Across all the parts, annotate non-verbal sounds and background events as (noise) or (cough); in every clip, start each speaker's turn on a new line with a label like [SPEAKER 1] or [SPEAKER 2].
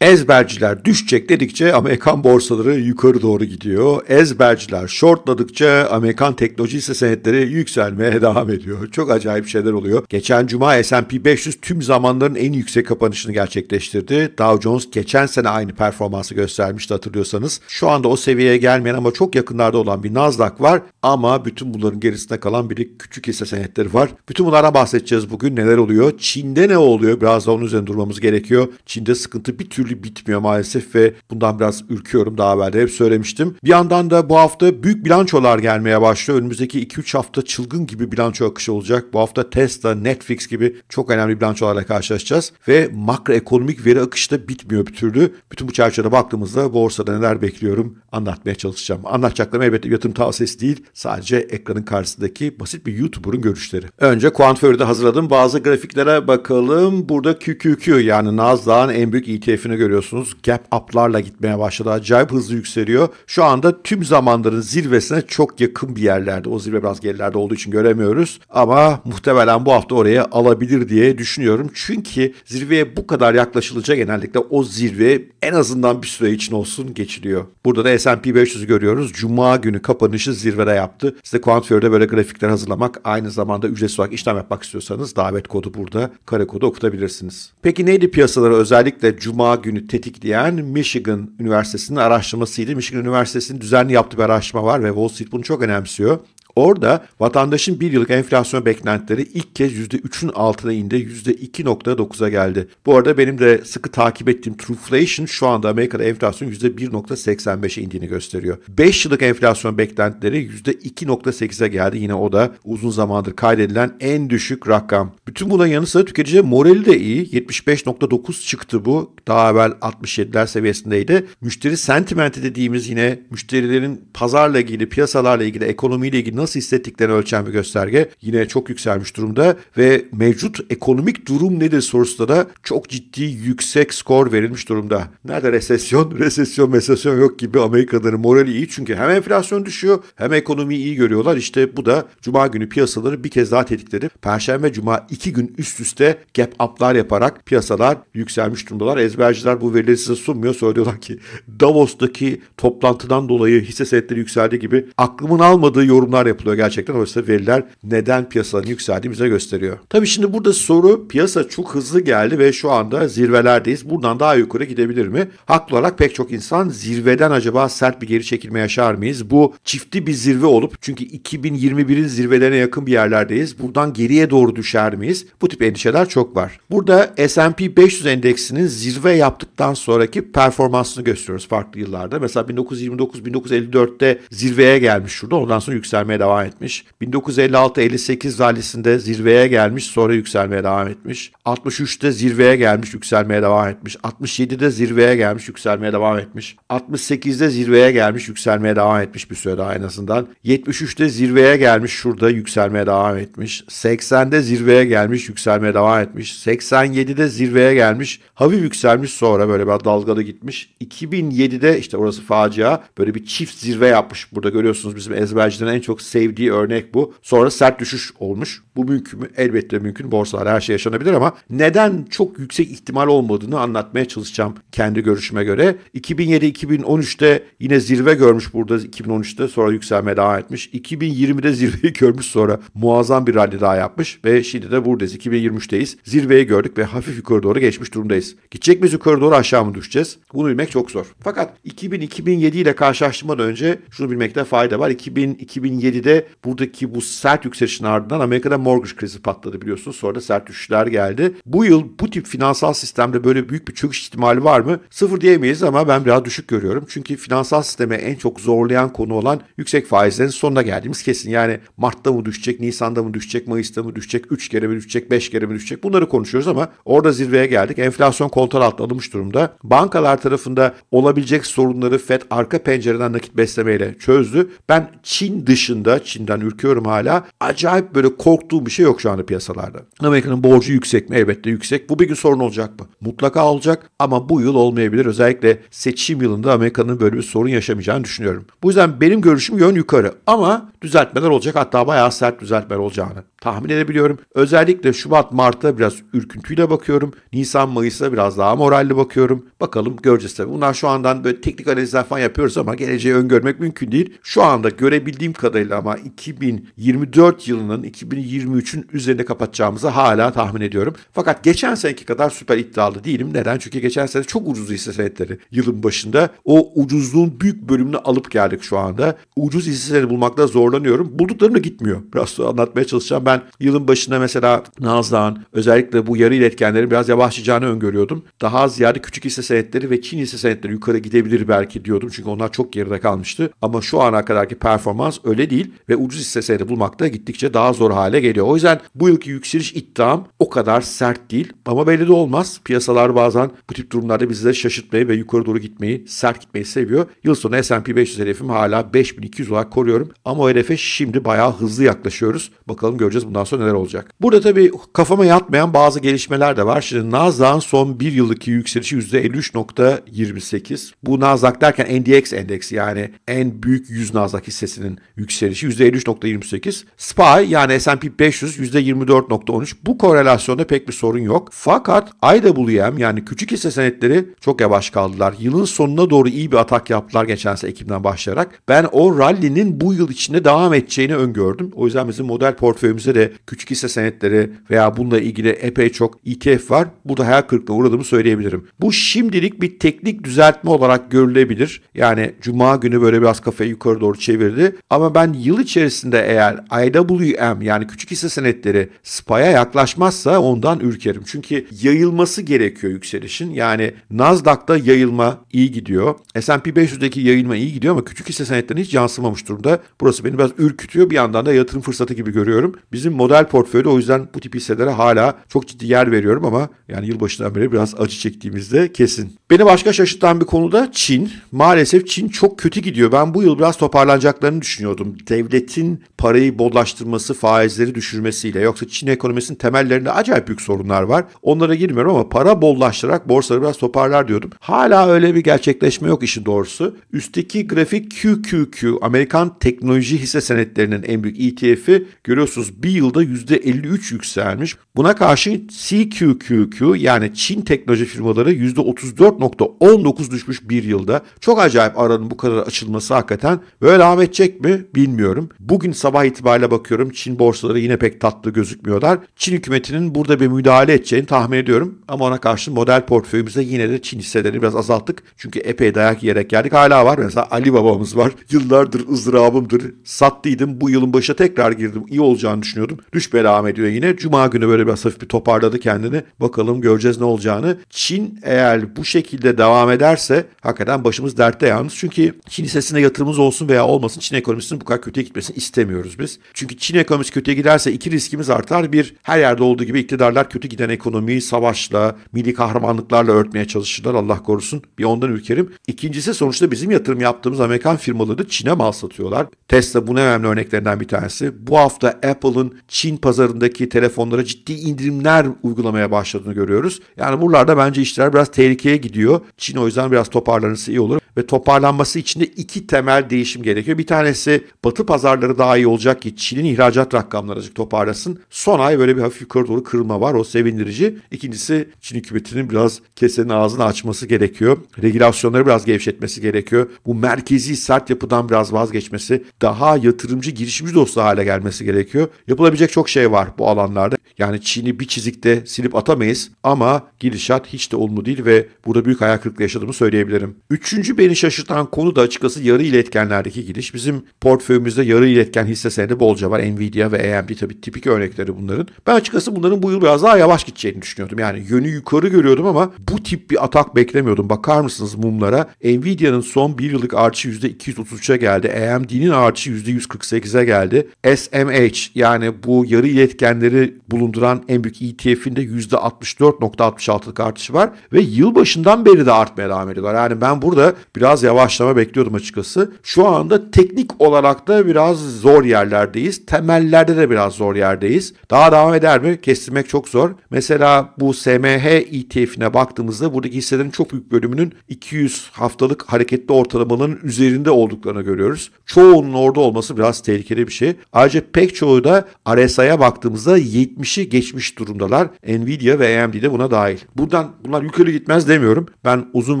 [SPEAKER 1] Ezberciler düşecek dedikçe Amerikan borsaları yukarı doğru gidiyor. Ezberciler shortladıkça Amerikan teknoloji hisse senetleri yükselmeye (laughs) devam ediyor. Çok acayip şeyler oluyor. Geçen cuma S&P 500 tüm zamanların en yüksek kapanışını gerçekleştirdi. Dow Jones geçen sene aynı performansı göstermişti hatırlıyorsanız. Şu anda o seviyeye gelmeyen ama çok yakınlarda olan bir Nasdaq var ama bütün bunların gerisinde kalan bir küçük hisse senetleri var. Bütün bunlara bahsedeceğiz bugün neler oluyor. Çin'de ne oluyor? Biraz da onun üzerine durmamız gerekiyor. Çin'de sıkıntı bir türlü türlü bitmiyor maalesef ve bundan biraz ürküyorum daha evvel de hep söylemiştim. Bir yandan da bu hafta büyük bilançolar gelmeye başlıyor. Önümüzdeki 2-3 hafta çılgın gibi bilanço akışı olacak. Bu hafta Tesla, Netflix gibi çok önemli bilançolarla karşılaşacağız ve makroekonomik veri akışı da bitmiyor bir türlü. Bütün bu çerçevede baktığımızda borsada neler bekliyorum anlatmaya çalışacağım. Anlatacaklarım elbette yatırım tavsiyesi değil. Sadece ekranın karşısındaki basit bir YouTuber'ın görüşleri. Önce Quantfairy'de hazırladım. Bazı grafiklere bakalım. Burada QQQ yani Nasdaq'ın en büyük ETF'ini görüyorsunuz. Gap up'larla gitmeye başladı. Acayip hızlı yükseliyor. Şu anda tüm zamanların zirvesine çok yakın bir yerlerde. O zirve biraz gerilerde olduğu için göremiyoruz. Ama muhtemelen bu hafta oraya alabilir diye düşünüyorum. Çünkü zirveye bu kadar yaklaşılınca genellikle o zirve en azından bir süre için olsun geçiliyor. Burada da S&P 500'ü görüyoruz. Cuma günü kapanışı zirvede yaptı. Size Quantfiore'da böyle grafikler hazırlamak, aynı zamanda ücretsiz olarak işlem yapmak istiyorsanız davet kodu burada. Kare kodu okutabilirsiniz. Peki neydi piyasaları özellikle Cuma günü günü tetikleyen Michigan Üniversitesi'nin araştırmasıydı. Michigan Üniversitesi'nin düzenli yaptığı bir araştırma var ve Wall Street bunu çok önemsiyor. Orada vatandaşın bir yıllık enflasyon beklentileri ilk kez %3'ün altına indi. %2.9'a geldi. Bu arada benim de sıkı takip ettiğim Trueflation şu anda Amerika'da enflasyon %1.85'e indiğini gösteriyor. 5 yıllık enflasyon beklentileri %2.8'e geldi. Yine o da uzun zamandır kaydedilen en düşük rakam. Bütün buna yanı sıra tüketici morali de iyi. 75.9 çıktı bu. Daha evvel 67'ler seviyesindeydi. Müşteri sentimenti dediğimiz yine müşterilerin pazarla ilgili, piyasalarla ilgili, ekonomiyle ilgili nasıl nasıl hissettiklerini ölçen bir gösterge. Yine çok yükselmiş durumda ve mevcut ekonomik durum nedir sorusunda da çok ciddi yüksek skor verilmiş durumda. Nerede resesyon? (laughs) Resesyon, mesesyon yok gibi Amerika'ların morali iyi çünkü hem enflasyon düşüyor hem ekonomiyi iyi görüyorlar. İşte bu da Cuma günü piyasaları bir kez daha tetikledi. Perşembe, Cuma iki gün üst üste gap up'lar yaparak piyasalar yükselmiş durumdalar. Ezberciler bu verileri size sunmuyor. Söylüyorlar ki Davos'taki toplantıdan dolayı hisse senetleri yükseldi gibi aklımın almadığı yorumlar yapıyorlar yapılıyor gerçekten. Oysa veriler neden piyasaların yükseldiğini bize gösteriyor. Tabii şimdi burada soru piyasa çok hızlı geldi ve şu anda zirvelerdeyiz. Buradan daha yukarı gidebilir mi? Haklı olarak pek çok insan zirveden acaba sert bir geri çekilme yaşar mıyız? Bu çifti bir zirve olup çünkü 2021'in zirvelerine yakın bir yerlerdeyiz. Buradan geriye doğru düşer miyiz? Bu tip endişeler çok var. Burada S&P 500 endeksinin zirve yaptıktan sonraki performansını gösteriyoruz farklı yıllarda. Mesela 1929-1954'te zirveye gelmiş şurada. Ondan sonra yükselmeye devam devam etmiş. 1956-58 rallisinde zirveye gelmiş sonra yükselmeye devam etmiş. 63'te zirveye gelmiş yükselmeye devam etmiş. 67'de zirveye gelmiş yükselmeye devam etmiş. 68'de zirveye gelmiş yükselmeye devam etmiş bir süre daha en azından. 73'te zirveye gelmiş şurada yükselmeye devam etmiş. 80'de zirveye gelmiş yükselmeye devam etmiş. 87'de zirveye gelmiş hafif yükselmiş sonra böyle bir dalgalı gitmiş. 2007'de işte orası facia böyle bir çift zirve yapmış. Burada görüyorsunuz bizim ezbercilerin en çok sevdiği örnek bu. Sonra sert düşüş olmuş. Bu mümkün mü? Elbette mümkün. Borsalar her şey yaşanabilir ama neden çok yüksek ihtimal olmadığını anlatmaya çalışacağım kendi görüşüme göre. 2007-2013'te yine zirve görmüş burada 2013'te sonra yükselmeye devam etmiş. 2020'de zirveyi görmüş sonra muazzam bir rally daha yapmış ve şimdi de buradayız. 2023'teyiz. Zirveyi gördük ve hafif yukarı doğru geçmiş durumdayız. Gidecek miyiz yukarı doğru aşağı mı düşeceğiz? Bunu bilmek çok zor. Fakat 2000-2007 ile karşılaştırmadan önce şunu bilmekte fayda var. 2000-2007 2007'de buradaki bu sert yükselişin ardından Amerika'da mortgage krizi patladı biliyorsunuz. Sonra da sert düşüşler geldi. Bu yıl bu tip finansal sistemde böyle büyük bir çöküş ihtimali var mı? Sıfır diyemeyiz ama ben biraz düşük görüyorum. Çünkü finansal sisteme en çok zorlayan konu olan yüksek faizlerin sonuna geldiğimiz kesin. Yani Mart'ta mı düşecek, Nisan'da mı düşecek, Mayıs'ta mı düşecek, 3 kere mi düşecek, 5 kere mi düşecek bunları konuşuyoruz ama orada zirveye geldik. Enflasyon kontrol altına alınmış durumda. Bankalar tarafında olabilecek sorunları FED arka pencereden nakit beslemeyle çözdü. Ben Çin dışında da Çin'den ürküyorum hala. Acayip böyle korktuğum bir şey yok şu anda piyasalarda. Amerika'nın borcu yüksek mi? Elbette yüksek. Bu bir gün sorun olacak mı? Mutlaka olacak ama bu yıl olmayabilir. Özellikle seçim yılında Amerika'nın böyle bir sorun yaşamayacağını düşünüyorum. Bu yüzden benim görüşüm yön yukarı ama düzeltmeler olacak hatta bayağı sert düzeltmeler olacağını tahmin edebiliyorum. Özellikle Şubat, Mart'ta biraz ürküntüyle bakıyorum. Nisan, Mayıs'ta biraz daha moralli bakıyorum. Bakalım göreceğiz tabii. Bunlar şu andan böyle teknik analizler falan yapıyoruz ama geleceği öngörmek mümkün değil. Şu anda görebildiğim kadarıyla ama 2024 yılının 2023'ün üzerinde kapatacağımızı hala tahmin ediyorum. Fakat geçen seneki kadar süper iddialı değilim. Neden? Çünkü geçen sene çok ucuz hisse senetleri yılın başında. O ucuzluğun büyük bölümünü alıp geldik şu anda. Ucuz hisse senedi bulmakta zorlanıyorum. Bulduklarım da gitmiyor. Biraz sonra anlatmaya çalışacağım. Ben yılın başında mesela Nazlan özellikle bu yarı iletkenlerin biraz yavaşlayacağını öngörüyordum. Daha ziyade küçük hisse senetleri ve Çin hisse senetleri yukarı gidebilir belki diyordum. Çünkü onlar çok geride kalmıştı. Ama şu ana kadarki performans öyle değil ve ucuz hisse bulmak da gittikçe daha zor hale geliyor. O yüzden bu yılki yükseliş iddiam o kadar sert değil ama belli de olmaz. Piyasalar bazen bu tip durumlarda bizi de şaşırtmayı ve yukarı doğru gitmeyi, sert gitmeyi seviyor. Yıl sonu S&P 500 hedefimi hala 5200 olarak koruyorum ama o hedefe şimdi bayağı hızlı yaklaşıyoruz. Bakalım göreceğiz bundan sonra neler olacak. Burada tabii kafama yatmayan bazı gelişmeler de var. Şimdi Nasdaq'ın son bir yıldaki yükselişi %53.28. Bu Nasdaq derken NDX endeksi yani en büyük 100 Nasdaq hissesinin yükselişi yükselişi %53.28. SPY yani S&P 500 %24.13. Bu korelasyonda pek bir sorun yok. Fakat IWM yani küçük hisse senetleri çok yavaş kaldılar. Yılın sonuna doğru iyi bir atak yaptılar geçen sene Ekim'den başlayarak. Ben o rally'nin bu yıl içinde devam edeceğini öngördüm. O yüzden bizim model portföyümüzde de küçük hisse senetleri veya bununla ilgili epey çok ETF var. Burada hayal kırıklığına uğradığımı söyleyebilirim. Bu şimdilik bir teknik düzeltme olarak görülebilir. Yani cuma günü böyle biraz kafayı yukarı doğru çevirdi. Ama ben Yıl içerisinde eğer IWM yani küçük hisse senetleri SPA'ya yaklaşmazsa ondan ürkerim. Çünkü yayılması gerekiyor yükselişin. Yani Nasdaq'ta yayılma iyi gidiyor. S&P 500'deki yayılma iyi gidiyor ama küçük hisse senetlerine hiç yansımamış durumda. Burası beni biraz ürkütüyor. Bir yandan da yatırım fırsatı gibi görüyorum. Bizim model portföyde o yüzden bu tip hisselere hala çok ciddi yer veriyorum ama yani yılbaşından beri biraz acı çektiğimizde kesin. Beni başka şaşırtan bir konuda Çin. Maalesef Çin çok kötü gidiyor. Ben bu yıl biraz toparlanacaklarını düşünüyordum. De devletin parayı bollaştırması, faizleri düşürmesiyle yoksa Çin ekonomisinin temellerinde acayip büyük sorunlar var. Onlara girmiyorum ama para bollaştırarak borsaları biraz toparlar diyordum. Hala öyle bir gerçekleşme yok işin doğrusu. Üstteki grafik QQQ Amerikan teknoloji hisse senetlerinin en büyük ETF'i görüyorsunuz bir yılda %53 yükselmiş. Buna karşı CQQQ yani Çin teknoloji firmaları %34.19 düşmüş bir yılda. Çok acayip aranın bu kadar açılması hakikaten. Böyle Ahmet Çek mi bilmiyorum bilmiyorum. Bugün sabah itibariyle bakıyorum Çin borsaları yine pek tatlı gözükmüyorlar. Çin hükümetinin burada bir müdahale edeceğini tahmin ediyorum. Ama ona karşı model portföyümüzde yine de Çin hisselerini biraz azalttık. Çünkü epey dayak yiyerek geldik. Hala var. Mesela Ali babamız var. Yıllardır ızdırabımdır. Sattıydım. Bu yılın başa tekrar girdim. İyi olacağını düşünüyordum. Düş belam ediyor yine. Cuma günü böyle biraz hafif bir toparladı kendini. Bakalım göreceğiz ne olacağını. Çin eğer bu şekilde devam ederse hakikaten başımız dertte yalnız. Çünkü Çin hissesine yatırımımız olsun veya olmasın Çin ekonomisinin bu kadar kötüye gitmesini istemiyoruz biz. Çünkü Çin ekonomisi kötüye giderse iki riskimiz artar. Bir, her yerde olduğu gibi iktidarlar kötü giden ekonomiyi savaşla, milli kahramanlıklarla örtmeye çalışırlar Allah korusun. Bir ondan ürkerim. İkincisi sonuçta bizim yatırım yaptığımız Amerikan firmaları da Çin'e mal satıyorlar. Tesla bu önemli örneklerinden bir tanesi. Bu hafta Apple'ın Çin pazarındaki telefonlara ciddi indirimler uygulamaya başladığını görüyoruz. Yani buralarda bence işler biraz tehlikeye gidiyor. Çin o yüzden biraz toparlanırsa iyi olur. Ve toparlanması için de iki temel değişim gerekiyor. Bir tanesi Batı batı pazarları daha iyi olacak ki Çin'in ihracat rakamları azıcık toparlasın. Son ay böyle bir hafif yukarı doğru kırılma var. O sevindirici. İkincisi Çin hükümetinin biraz kesenin ağzını açması gerekiyor. Regülasyonları biraz gevşetmesi gerekiyor. Bu merkezi sert yapıdan biraz vazgeçmesi, daha yatırımcı girişimci dostu hale gelmesi gerekiyor. Yapılabilecek çok şey var bu alanlarda. Yani Çin'i bir çizikte silip atamayız ama gidişat hiç de olumlu değil ve burada büyük ayak kırıklığı yaşadığımı söyleyebilirim. Üçüncü beni şaşırtan konu da açıkçası yarı iletkenlerdeki giriş. Bizim portföyümüz Günümüzde yarı iletken hisse senedi bolca var. Nvidia ve AMD tabii tipik örnekleri bunların. Ben açıkçası bunların bu yıl biraz daha yavaş gideceğini düşünüyordum. Yani yönü yukarı görüyordum ama bu tip bir atak beklemiyordum. Bakar mısınız mumlara? Nvidia'nın son bir yıllık artışı %233'e geldi. AMD'nin artışı %148'e geldi. SMH yani bu yarı iletkenleri bulunduran en büyük ETF'in de %64.66'lık artışı var. Ve yılbaşından beri de artmaya devam ediyorlar. Yani ben burada biraz yavaşlama bekliyordum açıkçası. Şu anda teknik olarak da biraz zor yerlerdeyiz. Temellerde de biraz zor yerdeyiz. Daha devam eder mi? Kestirmek çok zor. Mesela bu SMH ETF'ine baktığımızda buradaki hisselerin çok büyük bölümünün 200 haftalık hareketli ortalamanın üzerinde olduklarını görüyoruz. Çoğunun orada olması biraz tehlikeli bir şey. Ayrıca pek çoğu da RSI'ye baktığımızda 70'i geçmiş durumdalar. Nvidia ve AMD de buna dahil. Buradan bunlar yukarı gitmez demiyorum. Ben uzun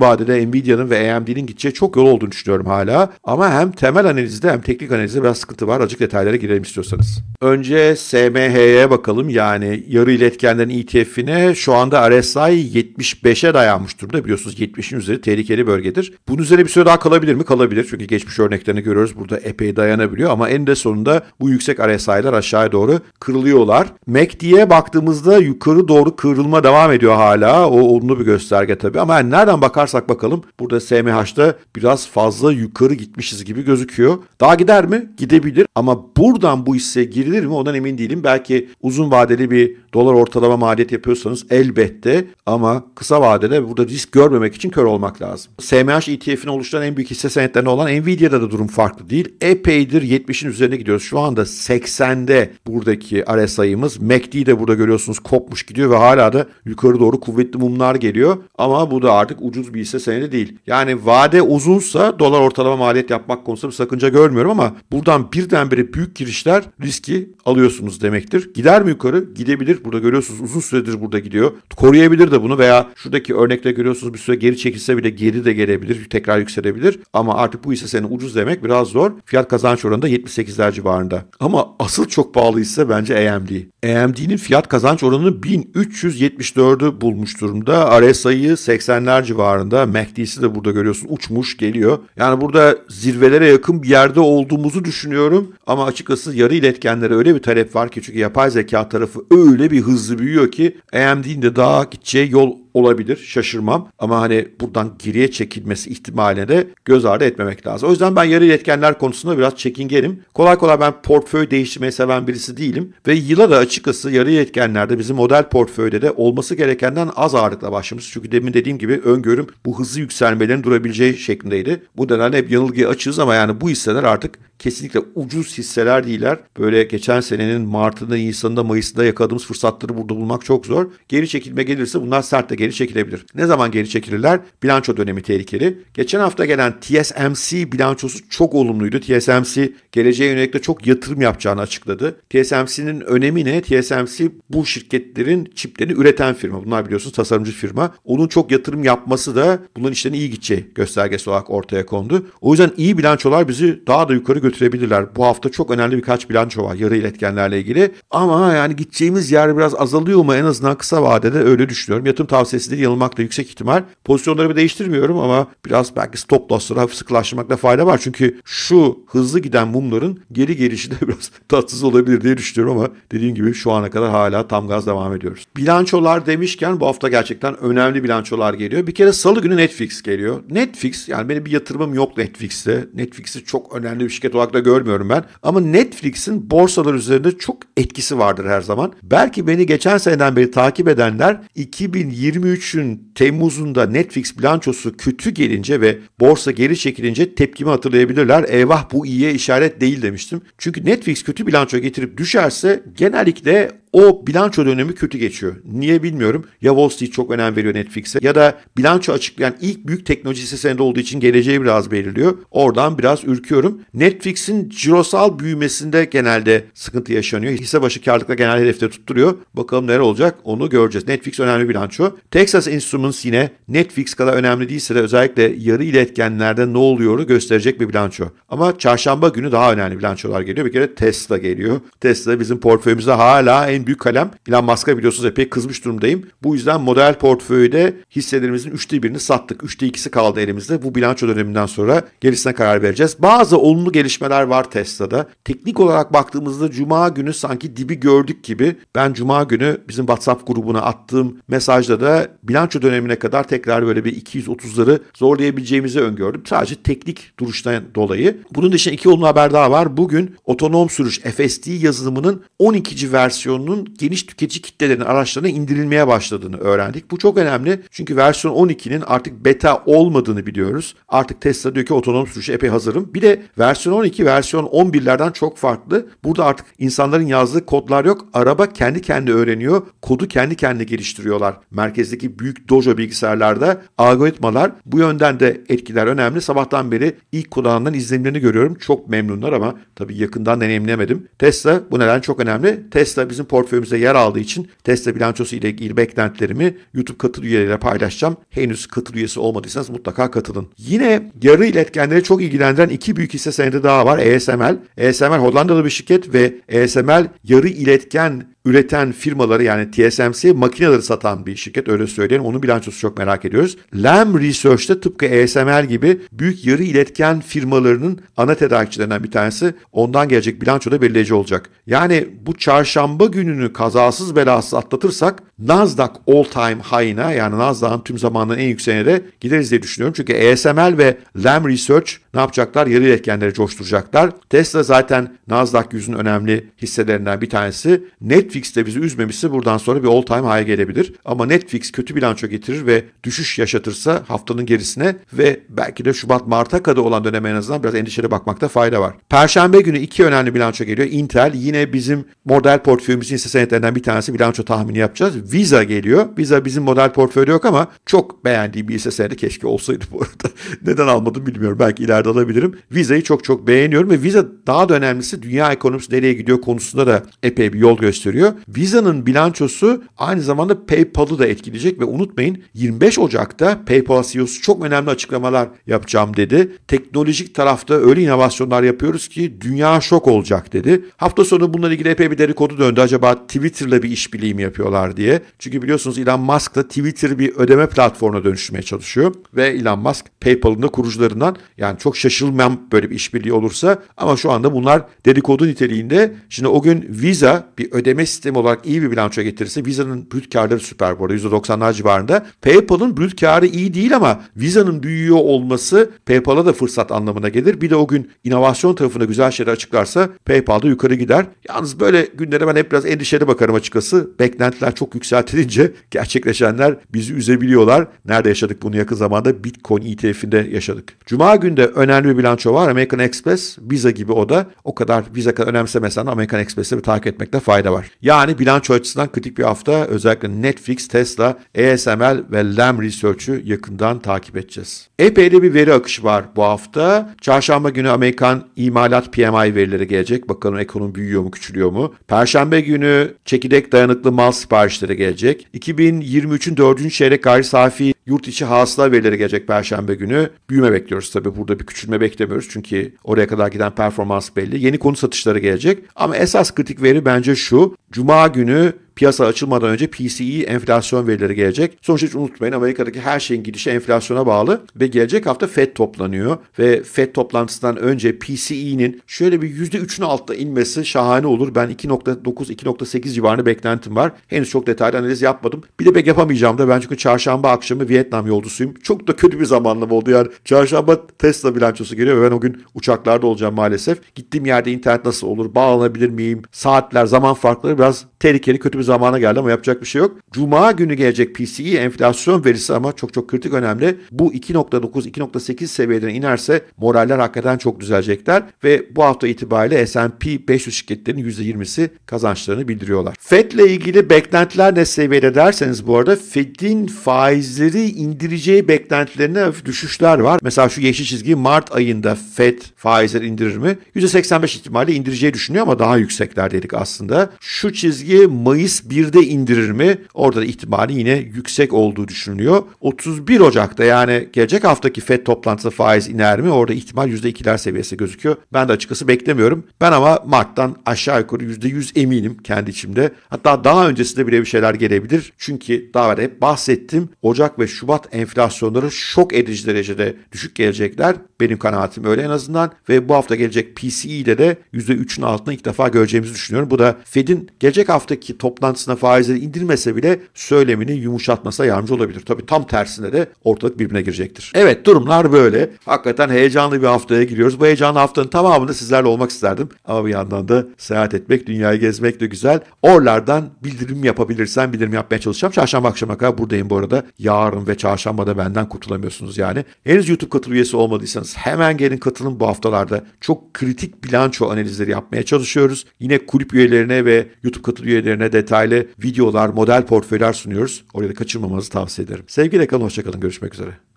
[SPEAKER 1] vadede Nvidia'nın ve AMD'nin gideceği çok yol olduğunu düşünüyorum hala. Ama hem temel analizde hem teknik analizde öğrenmenizde biraz sıkıntı var. Acık detaylara girelim istiyorsanız. Önce SMH'ye bakalım. Yani yarı iletkenlerin ETF'ine şu anda RSI 75'e dayanmış durumda. Biliyorsunuz 70'in üzeri tehlikeli bölgedir. Bunun üzerine bir süre daha kalabilir mi? Kalabilir. Çünkü geçmiş örneklerini görüyoruz. Burada epey dayanabiliyor ama en de sonunda bu yüksek RSI'ler aşağıya doğru kırılıyorlar. MACD'ye e baktığımızda yukarı doğru kırılma devam ediyor hala. O olumlu bir gösterge tabii ama yani nereden bakarsak bakalım burada SMH'da biraz fazla yukarı gitmişiz gibi gözüküyor. Daha gider mi? mi? Gidebilir ama buradan bu hisse girilir mi? Ondan emin değilim. Belki uzun vadeli bir dolar ortalama maliyet yapıyorsanız elbette ama kısa vadede burada risk görmemek için kör olmak lazım. SMH ETF'ini oluşturan en büyük hisse senetlerine olan Nvidia'da da durum farklı değil. Epeydir 70'in üzerine gidiyoruz. Şu anda 80'de buradaki RSI'ımız. MACD'yi de burada görüyorsunuz kopmuş gidiyor ve hala da yukarı doğru kuvvetli mumlar geliyor. Ama bu da artık ucuz bir hisse senedi değil. Yani vade uzunsa dolar ortalama maliyet yapmak konusunda bir sakınca görmüyorum ama Buradan birdenbire büyük girişler riski alıyorsunuz demektir. Gider mi yukarı? Gidebilir. Burada görüyorsunuz uzun süredir burada gidiyor. Koruyabilir de bunu veya şuradaki örnekte görüyorsunuz bir süre geri çekilse bile geri de gelebilir. Tekrar yükselebilir. Ama artık bu ise senin ucuz demek biraz zor. Fiyat kazanç oranı da 78'ler civarında. Ama asıl çok pahalı ise bence AMD. AMD'nin fiyat kazanç oranını 1374'ü bulmuş durumda. RSI'yi 80'ler civarında. MACD'si de burada görüyorsunuz uçmuş geliyor. Yani burada zirvelere yakın bir yerde olduğumuz olduğumuzu düşünüyorum. Ama açıkçası yarı iletkenlere öyle bir talep var ki çünkü yapay zeka tarafı öyle bir hızlı büyüyor ki AMD'nin de daha gideceği yol olabilir. Şaşırmam. Ama hani buradan geriye çekilmesi ihtimaline de göz ardı etmemek lazım. O yüzden ben yarı iletkenler konusunda biraz çekingenim. Kolay kolay ben portföy değiştirmeyi seven birisi değilim. Ve yıla da açıkçası yarı iletkenlerde bizim model portföyde de olması gerekenden az ağırlıkla başlamış. Çünkü demin dediğim gibi öngörüm bu hızlı yükselmelerin durabileceği şeklindeydi. Bu nedenle hep yanılgıya açığız ama yani bu hisseler artık kesinlikle ucuz hisseler değiller. Böyle geçen senenin Mart'ında, Nisan'da, Mayıs'ında yakaladığımız fırsatları burada bulmak çok zor. Geri çekilme gelirse bunlar sert de geri çekilebilir. Ne zaman geri çekilirler? Bilanço dönemi tehlikeli. Geçen hafta gelen TSMC bilançosu çok olumluydu. TSMC geleceğe yönelik de çok yatırım yapacağını açıkladı. TSMC'nin önemi ne? TSMC bu şirketlerin çiplerini üreten firma. Bunlar biliyorsunuz tasarımcı firma. Onun çok yatırım yapması da bunların işlerini iyi gideceği göstergesi olarak ortaya kondu. O yüzden iyi bilançolar bizi daha da yukarı götürebilirler. Bu hafta çok önemli birkaç bilanço var yarı iletkenlerle ilgili. Ama yani gideceğimiz yer biraz azalıyor mu en azından kısa vadede öyle düşünüyorum. Yatırım tavsiyesi de yanılmak yüksek ihtimal. Pozisyonları bir değiştirmiyorum ama biraz belki stop loss'ları hafif sıkılaştırmakta fayda var. Çünkü şu hızlı giden mumların geri gelişi de (laughs) biraz tatsız olabilir diye düşünüyorum ama dediğim gibi şu ana kadar hala tam gaz devam ediyoruz. Bilançolar demişken bu hafta gerçekten önemli bilançolar geliyor. Bir kere salı günü Netflix geliyor. Netflix yani benim bir yatırımım yok Netflix'te. Netflix'i çok önemli bir şirket kulakta görmüyorum ben. Ama Netflix'in borsalar üzerinde çok etkisi vardır her zaman. Belki beni geçen seneden beri takip edenler 2023'ün Temmuz'unda Netflix bilançosu kötü gelince ve borsa geri çekilince tepkimi hatırlayabilirler. Eyvah bu iyiye işaret değil demiştim. Çünkü Netflix kötü bilanço getirip düşerse genellikle o bilanço dönemi kötü geçiyor. Niye bilmiyorum. Ya Wall Street çok önem veriyor Netflix'e ya da bilanço açıklayan ilk büyük teknoloji sesinde olduğu için geleceği biraz belirliyor. Oradan biraz ürküyorum. Netflix'in cirosal büyümesinde genelde sıkıntı yaşanıyor. Hisse başı karlılıkla genel hedefte tutturuyor. Bakalım neler olacak onu göreceğiz. Netflix önemli bilanço. Texas Instruments yine Netflix kadar önemli değilse de özellikle yarı iletkenlerde ne oluyoru gösterecek bir bilanço. Ama çarşamba günü daha önemli bilançolar geliyor. Bir kere Tesla geliyor. Tesla bizim portföyümüzde hala en büyük kalem Elon Musk'a biliyorsunuz epey kızmış durumdayım. Bu yüzden model portföyde hisselerimizin üçte birini sattık. Üçte ikisi kaldı elimizde. Bu bilanço döneminden sonra gerisine karar vereceğiz. Bazı olumlu gelişmeler var Tesla'da. Teknik olarak baktığımızda Cuma günü sanki dibi gördük gibi. Ben Cuma günü bizim WhatsApp grubuna attığım mesajda da bilanço dönemine kadar tekrar böyle bir 230'ları zorlayabileceğimizi öngördüm. Sadece teknik duruştan dolayı. Bunun dışında iki olumlu haber daha var. Bugün otonom sürüş FSD yazılımının 12. versiyonunu versiyonunun geniş tüketici kitlelerin araçlarına indirilmeye başladığını öğrendik. Bu çok önemli çünkü versiyon 12'nin artık beta olmadığını biliyoruz. Artık Tesla diyor ki otonom sürüşe epey hazırım. Bir de versiyon 12 versiyon 11'lerden çok farklı. Burada artık insanların yazdığı kodlar yok. Araba kendi kendi öğreniyor. Kodu kendi kendi geliştiriyorlar. Merkezdeki büyük dojo bilgisayarlarda algoritmalar bu yönden de etkiler önemli. Sabahtan beri ilk kullananların izlemlerini görüyorum. Çok memnunlar ama tabii yakından deneyimlemedim. Tesla bu neden çok önemli. Tesla bizim portföyümüzde yer aldığı için Tesla bilançosu ile ilgili beklentilerimi YouTube katıl üyeleriyle paylaşacağım. Henüz katıl üyesi olmadıysanız mutlaka katılın. Yine yarı iletkenleri çok ilgilendiren iki büyük hisse senedi daha var. ASML. ASML Hollandalı bir şirket ve ASML yarı iletken üreten firmaları yani TSMC makineleri satan bir şirket öyle söyleyelim. Onun bilançosu çok merak ediyoruz. Lam Research'ta tıpkı ASML gibi büyük yarı iletken firmalarının ana tedarikçilerinden bir tanesi. Ondan gelecek bilanço da belirleyici olacak. Yani bu çarşamba gününü kazasız belasız atlatırsak Nasdaq all time high'ına yani Nasdaq'ın tüm zamanların en yükseğine de gideriz diye düşünüyorum. Çünkü ASML ve Lam Research ne yapacaklar? Yarı iletkenleri coşturacaklar. Tesla zaten Nasdaq yüzünün önemli hisselerinden bir tanesi. Netflix Netflix de bizi üzmemişse buradan sonra bir all time high gelebilir. Ama Netflix kötü bilanço getirir ve düşüş yaşatırsa haftanın gerisine ve belki de Şubat-Mart'a kadar olan döneme en azından biraz endişeli bakmakta fayda var. Perşembe günü iki önemli bilanço geliyor. Intel yine bizim model portföyümüzün hisse senetlerinden bir tanesi bilanço tahmini yapacağız. Visa geliyor. Visa bizim model portföyde yok ama çok beğendiğim bir hisse senedi. Keşke olsaydı bu arada. (laughs) Neden almadım bilmiyorum. Belki ileride alabilirim. Visa'yı çok çok beğeniyorum ve Visa daha da önemlisi dünya ekonomisi nereye gidiyor konusunda da epey bir yol gösteriyor söylüyor. Visa'nın bilançosu aynı zamanda PayPal'ı da etkileyecek ve unutmayın 25 Ocak'ta PayPal CEO'su çok önemli açıklamalar yapacağım dedi. Teknolojik tarafta öyle inovasyonlar yapıyoruz ki dünya şok olacak dedi. Hafta sonu bununla ilgili epey bir dedikodu döndü. Acaba Twitter'la bir işbirliği mi yapıyorlar diye. Çünkü biliyorsunuz Elon Musk da Twitter bir ödeme platformuna dönüşmeye çalışıyor ve Elon Musk PayPal'ın da kurucularından yani çok şaşılmam böyle bir işbirliği olursa ama şu anda bunlar dedikodu niteliğinde. Şimdi o gün Visa bir ödeme sistemi olarak iyi bir bilanço getirirse Visa'nın brüt karları süper bu arada %90'lar civarında. PayPal'ın brüt karı iyi değil ama Visa'nın büyüyor olması PayPal'a da fırsat anlamına gelir. Bir de o gün inovasyon tarafında güzel şeyler açıklarsa PayPal da yukarı gider. Yalnız böyle günlere ben hep biraz endişeli bakarım açıkçası. Beklentiler çok yükseltilince (laughs) gerçekleşenler bizi üzebiliyorlar. Nerede yaşadık bunu yakın zamanda? Bitcoin ETF'inde yaşadık. Cuma günde önemli bir bilanço var. American Express, Visa gibi o da. O kadar Visa kadar önemsemesen de American Express'i takip etmekte fayda var. Yani bilanço açısından kritik bir hafta özellikle Netflix, Tesla, ASML ve Lam Research'ü yakından takip edeceğiz. Epey de bir veri akışı var bu hafta. Çarşamba günü Amerikan imalat PMI verileri gelecek. Bakalım ekonomi büyüyor mu küçülüyor mu? Perşembe günü çekirdek dayanıklı mal siparişleri gelecek. 2023'ün 4. çeyrek gayri safi yurt içi hasıla verileri gelecek Perşembe günü. Büyüme bekliyoruz tabii. Burada bir küçülme beklemiyoruz. Çünkü oraya kadar giden performans belli. Yeni konu satışları gelecek. Ama esas kritik veri bence şu. Cuma günü piyasa açılmadan önce PCE enflasyon verileri gelecek. Sonuçta hiç unutmayın Amerika'daki her şeyin gidişi enflasyona bağlı ve gelecek hafta FED toplanıyor ve FED toplantısından önce PCE'nin şöyle bir %3'ün altta inmesi şahane olur. Ben 2.9-2.8 civarında beklentim var. Henüz çok detaylı analiz yapmadım. Bir de pek yapamayacağım da ben çünkü çarşamba akşamı Vietnam yolcusuyum. Çok da kötü bir zamanlama oldu yani. Çarşamba Tesla bilançosu geliyor ve ben o gün uçaklarda olacağım maalesef. Gittiğim yerde internet nasıl olur, bağlanabilir miyim, saatler, zaman farkları biraz tehlikeli kötü bir zamanı geldi ama yapacak bir şey yok. Cuma günü gelecek PCE enflasyon verisi ama çok çok kritik önemli. Bu 2.9-2.8 seviyelerine inerse moraller hakikaten çok düzelecekler ve bu hafta itibariyle S&P 500 şirketlerinin %20'si kazançlarını bildiriyorlar. FED ile ilgili beklentiler ne seviyede derseniz bu arada FED'in faizleri indireceği beklentilerine düşüşler var. Mesela şu yeşil çizgi Mart ayında FED faizleri indirir mi? %85 ihtimalle indireceği düşünüyor ama daha yüksekler dedik aslında. Şu çizgi Mayıs 1'de indirir mi? Orada da ihtimali yine yüksek olduğu düşünülüyor. 31 Ocak'ta yani gelecek haftaki FED toplantısı faiz iner mi? Orada ihtimal %2'ler seviyesi gözüküyor. Ben de açıkçası beklemiyorum. Ben ama Mart'tan aşağı yukarı %100 eminim kendi içimde. Hatta daha öncesinde bile bir şeyler gelebilir. Çünkü daha evvel hep bahsettim. Ocak ve Şubat enflasyonları şok edici derecede düşük gelecekler. Benim kanaatim öyle en azından ve bu hafta gelecek ile de %3'ün altına ilk defa göreceğimizi düşünüyorum. Bu da Fed'in gelecek haftaki toplantısına faizleri indirmese bile söylemini yumuşatmasa yardımcı olabilir. Tabi tam tersine de ortalık birbirine girecektir. Evet durumlar böyle. Hakikaten heyecanlı bir haftaya giriyoruz. Bu heyecanlı haftanın tamamında sizlerle olmak isterdim. Ama bir yandan da seyahat etmek, dünyayı gezmek de güzel. Oralardan bildirim yapabilirsen bildirim yapmaya çalışacağım. Çarşamba akşama kadar buradayım bu arada. Yarın ve çarşamba da benden kurtulamıyorsunuz yani. Henüz YouTube katıl üyesi olmadıysanız istiyorsanız hemen gelin katılın bu haftalarda. Çok kritik bilanço analizleri yapmaya çalışıyoruz. Yine kulüp üyelerine ve YouTube katıl üyelerine detaylı videolar, model portföyler sunuyoruz. Orayı da kaçırmamanızı tavsiye ederim. Sevgiyle kalın, hoşçakalın. Görüşmek üzere.